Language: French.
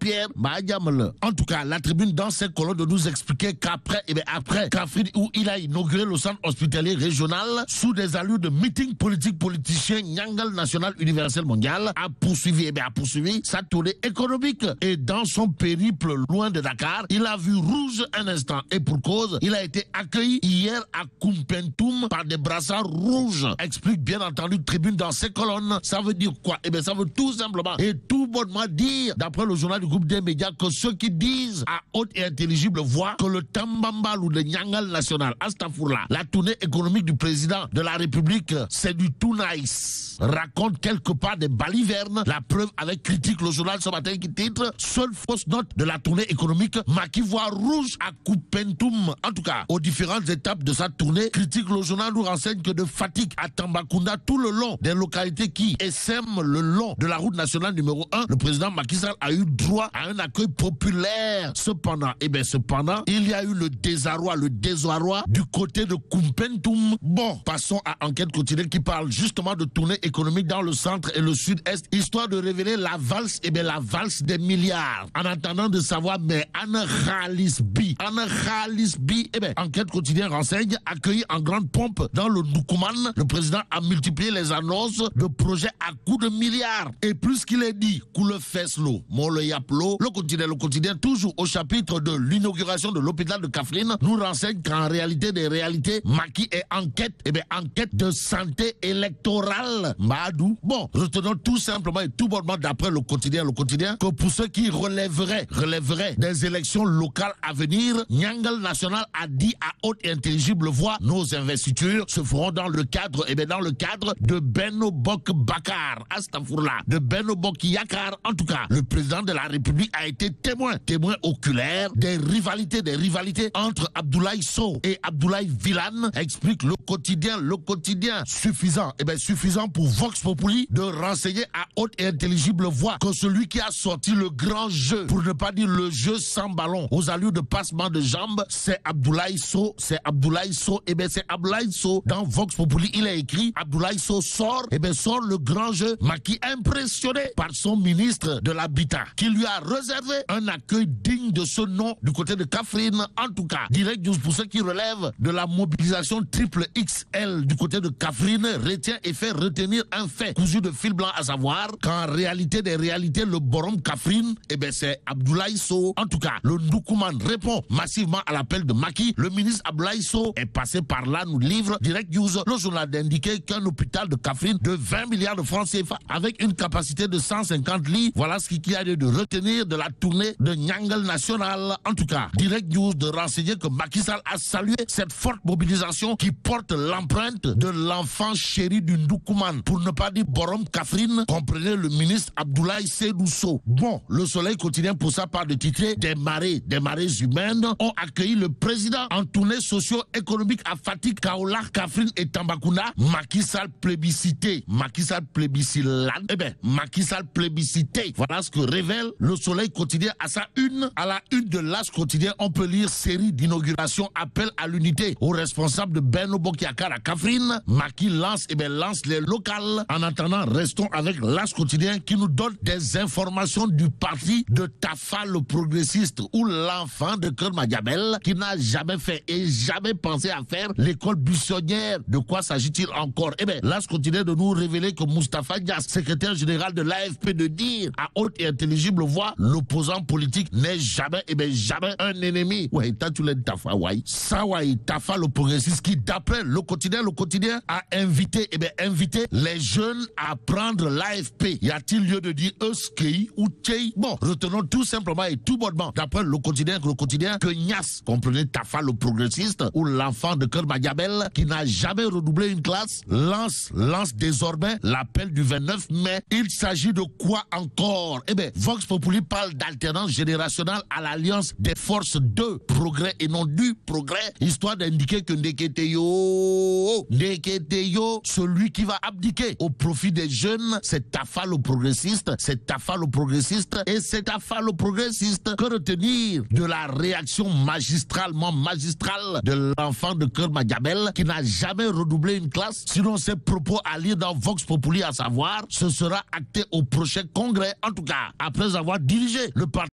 Pierre Mahagamle. En tout cas, la tribune dans ses colonnes de nous expliquer qu'après, et eh bien après Kafrid, où il a inauguré le centre hospitalier régional sous des allures de meeting politique politicien, Nyangal National Universel Mondial a poursuivi, et eh bien a poursuivi sa tournée économique. Et dans son périple loin de Dakar, il a vu rouge un instant. Et pour cause, il a été accueilli hier à Kumpentum par des brassards rouges. Explique bien entendu tribune dans ses colonnes. Ça veut dire quoi Eh bien ça veut tout simplement et tout bonnement dire, d'après le journal du groupe des médias que ceux qui disent à haute et intelligible voix que le Tambambal ou le Nyangal national, Astafourla, la tournée économique du président de la République, c'est du tout nice. Raconte quelque part des balivernes, la preuve avec critique le journal ce matin qui titre Seule fausse note de la tournée économique, Maki voit rouge à Coupentum. En tout cas, aux différentes étapes de sa tournée, critique le journal nous renseigne que de fatigue à Tambakunda tout le long des localités qui essaiment le long de la route nationale numéro 1, le président Macky a eu à un accueil populaire. Cependant, et eh bien cependant, il y a eu le désarroi, le désarroi du côté de Kumpentum. Bon, passons à Enquête quotidienne qui parle justement de tournée économique dans le centre et le sud-est, histoire de révéler la valse, et eh bien la valse des milliards. En attendant de savoir, mais Anne Khalisbi, Anne Khalisbi, eh bien, Enquête quotidienne renseigne, accueilli en grande pompe dans le Doukouman, le président a multiplié les annonces de projets à coups de milliards. Et plus qu'il est dit, coule fesse l'eau, Moloya le quotidien, le quotidien, toujours au chapitre de l'inauguration de l'hôpital de Kafrine nous renseigne qu'en réalité des réalités, Maki est enquête, et eh bien enquête de santé électorale, Madou. Bon, retenons tout simplement et tout bonnement d'après le quotidien, le quotidien, que pour ceux qui relèveraient, relèveraient des élections locales à venir, Nyangal National a dit à haute et intelligible voix, nos investitures se feront dans le cadre, et eh bien dans le cadre de Benobok Bakar, Astafourla, de Bok Yakar, en tout cas, le président de la République a été témoin, témoin oculaire des rivalités, des rivalités entre Abdoulaye Sow et Abdoulaye Villane, explique le quotidien, le quotidien suffisant, et eh bien suffisant pour Vox Populi de renseigner à haute et intelligible voix que celui qui a sorti le grand jeu, pour ne pas dire le jeu sans ballon, aux allures de passement de jambes, c'est Abdoulaye Sow, c'est Abdoulaye Sow, et eh bien c'est Abdoulaye Sow. Dans Vox Populi, il a écrit Abdoulaye Sow sort, et eh bien sort le grand jeu, mais qui impressionné par son ministre de l'habitat, qu'il lui a réservé un accueil digne de ce nom du côté de Kafrine. En tout cas, Direct News, pour ceux qui relèvent de la mobilisation triple XL du côté de Kafrine, retient et fait retenir un fait cousu de fil blanc, à savoir qu'en réalité des réalités, le Borom Kafrine, et eh ben c'est Abdoulaye So. En tout cas, le N'Doukouman répond massivement à l'appel de Maki. Le ministre Abdoulaye So est passé par là, nous livre Direct News. Le journal d'indiquer qu'un hôpital de Kafrine de 20 milliards de francs CFA avec une capacité de 150 lits, voilà ce qu'il y a de retenir de la tournée de Nyangal National. En tout cas, Direct News de renseigner que Macky a salué cette forte mobilisation qui porte l'empreinte de l'enfant chéri du Ndoukouman. pour ne pas dire Borom Catherine, comprenez le ministre Abdoulaye Sédousseau. Bon, le soleil quotidien pour sa part de titrer des marées, des marées humaines ont accueilli le président en tournée socio-économique à Fatih Kaola, Kafrine et Tambakouna. Macky plébiscité. Macky Sall plébiscité. Eh bien, Macky Sall plébiscité. Voilà ce que révèle le Soleil quotidien à sa une. À la une de l'As quotidien, on peut lire série d'inauguration, appel à l'unité au responsable de Beno Bokiakar à Kafrine. Maki lance, et eh ben, lance les locales. En attendant, restons avec l'As quotidien qui nous donne des informations du parti de Tafa le progressiste ou l'enfant de Kerma qui n'a jamais fait et jamais pensé à faire l'école buissonnière. De quoi s'agit-il encore et eh bien, l'As quotidien de nous révéler que Mustafa Dias, secrétaire général de l'AFP, de dire à haute et intelligible le voit l'opposant politique n'est jamais et eh bien jamais un ennemi. Ouais, le Tafa, ouais. oui. Tafa, le progressiste qui, d'après le quotidien, le quotidien, a invité, et eh bien invité les jeunes à prendre l'AFP. Y a-t-il lieu de dire Euskei ou Tchei Bon, retenons tout simplement et tout bonnement, d'après le quotidien, le quotidien, que Nias, comprenez Tafa, le progressiste, ou l'enfant de Kermagabel, qui n'a jamais redoublé une classe, lance, lance désormais l'appel du 29 mai. Il s'agit de quoi encore Eh bien, Vox Populi parle d'alternance générationnelle à l'alliance des forces de progrès et non du progrès, histoire d'indiquer que Ndeketeyo, Teyo, celui qui va abdiquer au profit des jeunes, c'est Tafalo progressiste, c'est Tafalo progressiste et c'est Tafalo progressiste. Que retenir de la réaction magistralement magistrale de l'enfant de Kerma qui n'a jamais redoublé une classe, sinon ses propos à lire dans Vox Populi, à savoir, ce sera acté au prochain congrès. En tout cas, après avoir dirigé le parti